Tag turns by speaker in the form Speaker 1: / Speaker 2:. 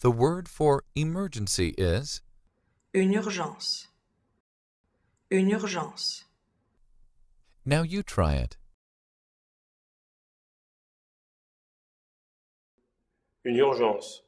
Speaker 1: The word for emergency is
Speaker 2: une urgence.
Speaker 3: Une urgence.
Speaker 4: Now you try it.
Speaker 3: Une urgence.